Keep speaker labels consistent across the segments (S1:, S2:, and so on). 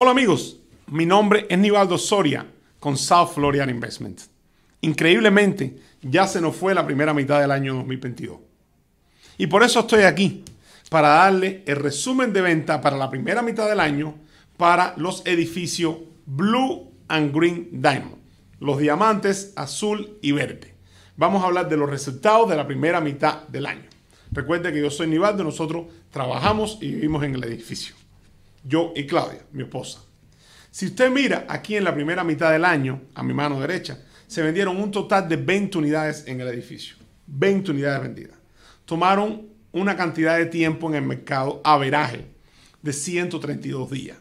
S1: Hola amigos, mi nombre es Nivaldo Soria con South Florian Investment. Increíblemente, ya se nos fue la primera mitad del año 2022. Y por eso estoy aquí, para darle el resumen de venta para la primera mitad del año para los edificios Blue and Green Diamond, los diamantes azul y verde. Vamos a hablar de los resultados de la primera mitad del año. Recuerde que yo soy Nivaldo, nosotros trabajamos y vivimos en el edificio yo y Claudia, mi esposa. Si usted mira aquí en la primera mitad del año, a mi mano derecha, se vendieron un total de 20 unidades en el edificio. 20 unidades vendidas. Tomaron una cantidad de tiempo en el mercado averaje de 132 días.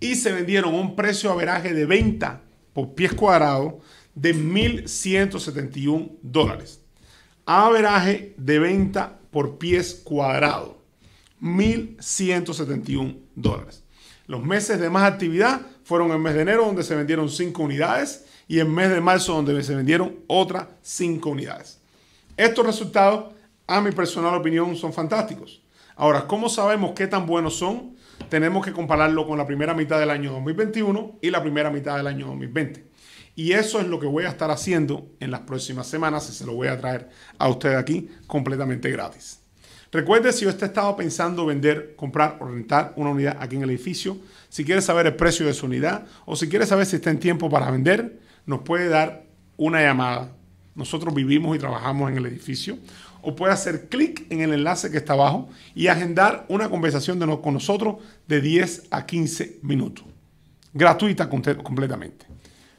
S1: Y se vendieron un precio averaje de venta por pies cuadrados de 1.171 dólares. Averaje de venta por pies cuadrados. 1.171 dólares. Los meses de más actividad fueron el mes de enero donde se vendieron 5 unidades y el mes de marzo donde se vendieron otras 5 unidades. Estos resultados, a mi personal opinión, son fantásticos. Ahora, ¿cómo sabemos qué tan buenos son? Tenemos que compararlo con la primera mitad del año 2021 y la primera mitad del año 2020. Y eso es lo que voy a estar haciendo en las próximas semanas y se lo voy a traer a usted aquí completamente gratis. Recuerde si usted estado pensando vender, comprar o rentar una unidad aquí en el edificio, si quiere saber el precio de su unidad o si quiere saber si está en tiempo para vender, nos puede dar una llamada. Nosotros vivimos y trabajamos en el edificio. O puede hacer clic en el enlace que está abajo y agendar una conversación con nosotros de 10 a 15 minutos. Gratuita completamente.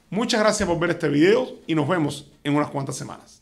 S1: Muchas gracias por ver este video y nos vemos en unas cuantas semanas.